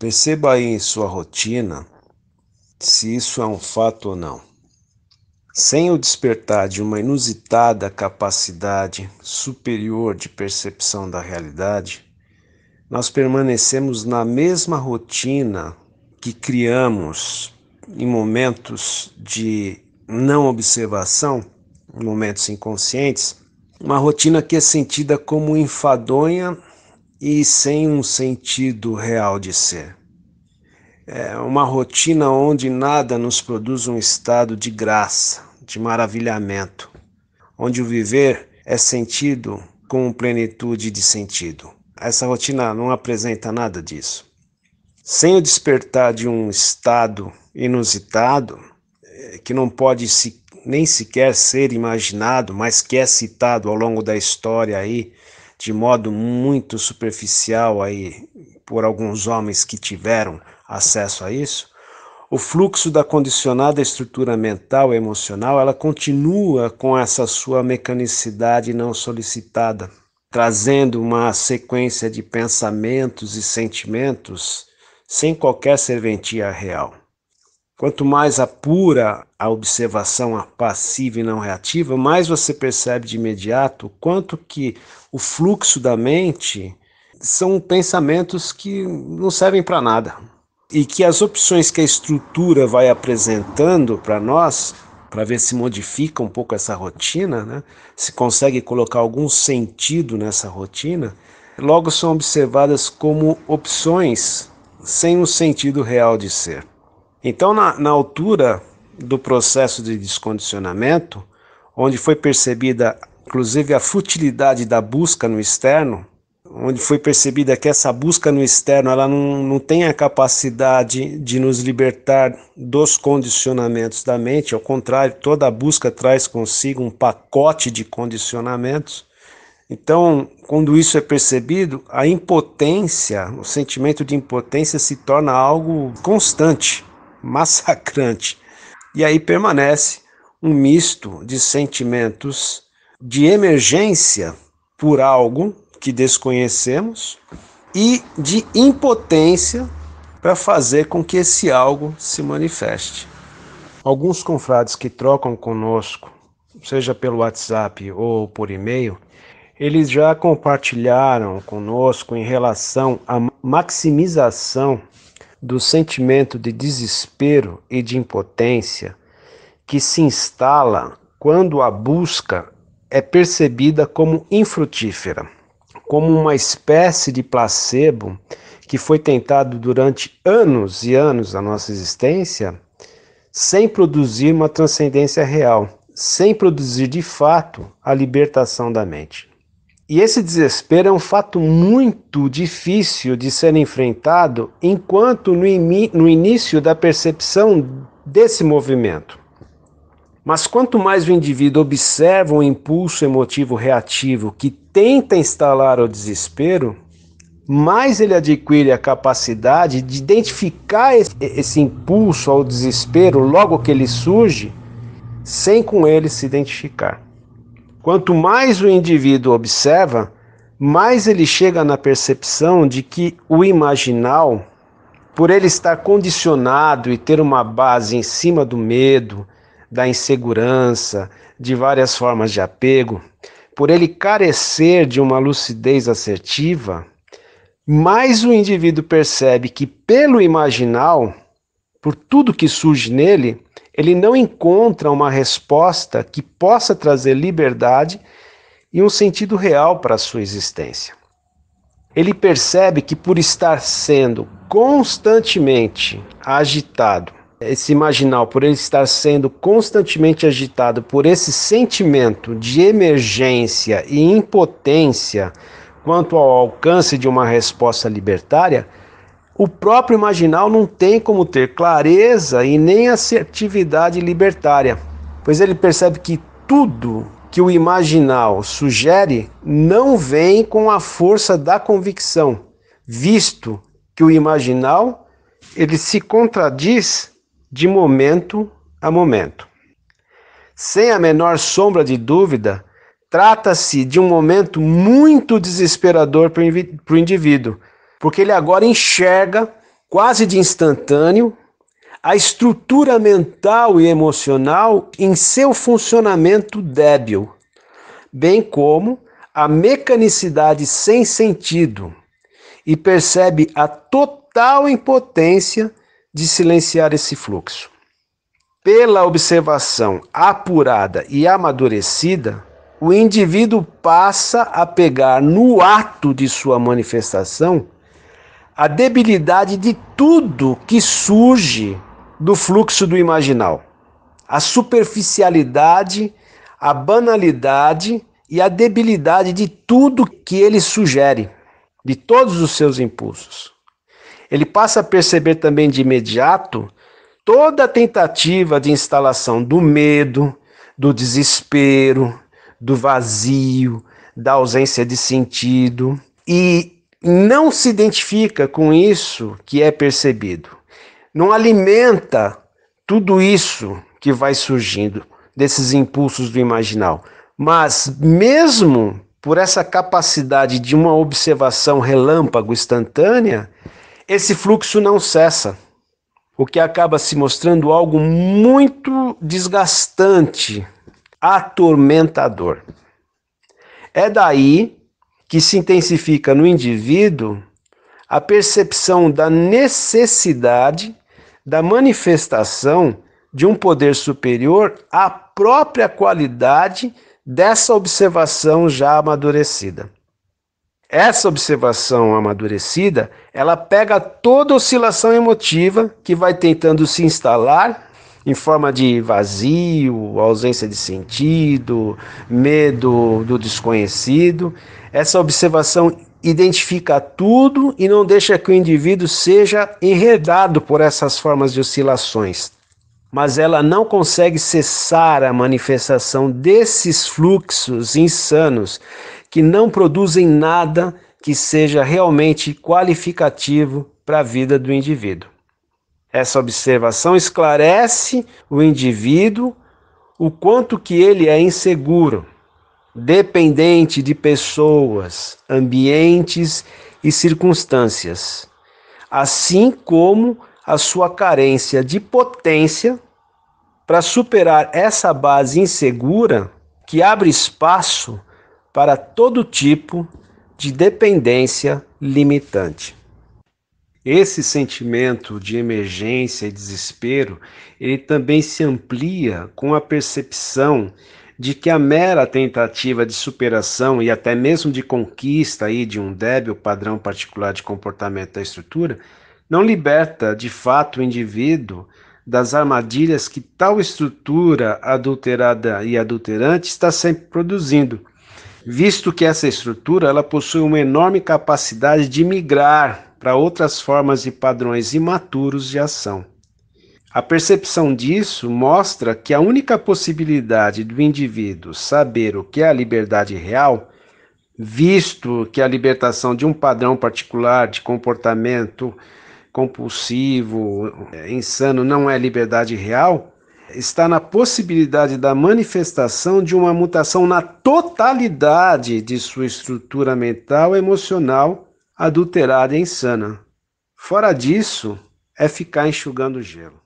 Perceba aí em sua rotina se isso é um fato ou não. Sem o despertar de uma inusitada capacidade superior de percepção da realidade, nós permanecemos na mesma rotina que criamos em momentos de não observação, em momentos inconscientes, uma rotina que é sentida como enfadonha e sem um sentido real de ser. É uma rotina onde nada nos produz um estado de graça, de maravilhamento, onde o viver é sentido com plenitude de sentido. Essa rotina não apresenta nada disso. Sem o despertar de um estado inusitado, é, que não pode se, nem sequer ser imaginado, mas que é citado ao longo da história aí de modo muito superficial aí por alguns homens que tiveram acesso a isso, o fluxo da condicionada estrutura mental e emocional, ela continua com essa sua mecanicidade não solicitada, trazendo uma sequência de pensamentos e sentimentos sem qualquer serventia real. Quanto mais apura a observação a passiva e não reativa, mais você percebe de imediato quanto que o fluxo da mente são pensamentos que não servem para nada e que as opções que a estrutura vai apresentando para nós, para ver se modifica um pouco essa rotina, né? se consegue colocar algum sentido nessa rotina, logo são observadas como opções sem o sentido real de ser. Então, na, na altura do processo de descondicionamento, onde foi percebida inclusive a futilidade da busca no externo, onde foi percebida que essa busca no externo ela não, não tem a capacidade de nos libertar dos condicionamentos da mente, ao contrário, toda a busca traz consigo um pacote de condicionamentos. Então, quando isso é percebido, a impotência, o sentimento de impotência se torna algo constante massacrante. E aí permanece um misto de sentimentos de emergência por algo que desconhecemos e de impotência para fazer com que esse algo se manifeste. Alguns confrades que trocam conosco, seja pelo WhatsApp ou por e-mail, eles já compartilharam conosco em relação à maximização do sentimento de desespero e de impotência que se instala quando a busca é percebida como infrutífera, como uma espécie de placebo que foi tentado durante anos e anos da nossa existência, sem produzir uma transcendência real, sem produzir de fato a libertação da mente. E esse desespero é um fato muito difícil de ser enfrentado enquanto no, no início da percepção desse movimento. Mas quanto mais o indivíduo observa um impulso emotivo reativo que tenta instalar o desespero, mais ele adquire a capacidade de identificar esse impulso ao desespero logo que ele surge, sem com ele se identificar. Quanto mais o indivíduo observa, mais ele chega na percepção de que o imaginal, por ele estar condicionado e ter uma base em cima do medo, da insegurança, de várias formas de apego, por ele carecer de uma lucidez assertiva, mais o indivíduo percebe que, pelo imaginal, por tudo que surge nele, ele não encontra uma resposta que possa trazer liberdade e um sentido real para a sua existência. Ele percebe que, por estar sendo constantemente agitado, esse imaginal, por ele estar sendo constantemente agitado por esse sentimento de emergência e impotência quanto ao alcance de uma resposta libertária, o próprio imaginal não tem como ter clareza e nem assertividade libertária, pois ele percebe que tudo que o imaginal sugere não vem com a força da convicção, visto que o imaginal ele se contradiz de momento a momento. Sem a menor sombra de dúvida, trata-se de um momento muito desesperador para o indivíduo porque ele agora enxerga, quase de instantâneo, a estrutura mental e emocional em seu funcionamento débil, bem como a mecanicidade sem sentido, e percebe a total impotência de silenciar esse fluxo. Pela observação apurada e amadurecida, o indivíduo passa a pegar no ato de sua manifestação a debilidade de tudo que surge do fluxo do imaginal. A superficialidade, a banalidade e a debilidade de tudo que ele sugere, de todos os seus impulsos. Ele passa a perceber também de imediato toda a tentativa de instalação do medo, do desespero, do vazio, da ausência de sentido. E não se identifica com isso que é percebido, não alimenta tudo isso que vai surgindo desses impulsos do imaginal. Mas mesmo por essa capacidade de uma observação relâmpago instantânea, esse fluxo não cessa, o que acaba se mostrando algo muito desgastante, atormentador. É daí que se intensifica no indivíduo a percepção da necessidade da manifestação de um poder superior à própria qualidade dessa observação já amadurecida. Essa observação amadurecida, ela pega toda oscilação emotiva que vai tentando se instalar em forma de vazio, ausência de sentido, medo do desconhecido. Essa observação identifica tudo e não deixa que o indivíduo seja enredado por essas formas de oscilações. Mas ela não consegue cessar a manifestação desses fluxos insanos que não produzem nada que seja realmente qualificativo para a vida do indivíduo. Essa observação esclarece o indivíduo o quanto que ele é inseguro, dependente de pessoas, ambientes e circunstâncias, assim como a sua carência de potência para superar essa base insegura que abre espaço para todo tipo de dependência limitante. Esse sentimento de emergência e desespero, ele também se amplia com a percepção de que a mera tentativa de superação e até mesmo de conquista aí de um débil padrão particular de comportamento da estrutura não liberta de fato o indivíduo das armadilhas que tal estrutura adulterada e adulterante está sempre produzindo, visto que essa estrutura ela possui uma enorme capacidade de migrar para outras formas e padrões imaturos de ação. A percepção disso mostra que a única possibilidade do indivíduo saber o que é a liberdade real, visto que a libertação de um padrão particular de comportamento compulsivo, é, insano, não é liberdade real, está na possibilidade da manifestação de uma mutação na totalidade de sua estrutura mental, emocional adulterada e insana. Fora disso, é ficar enxugando gelo.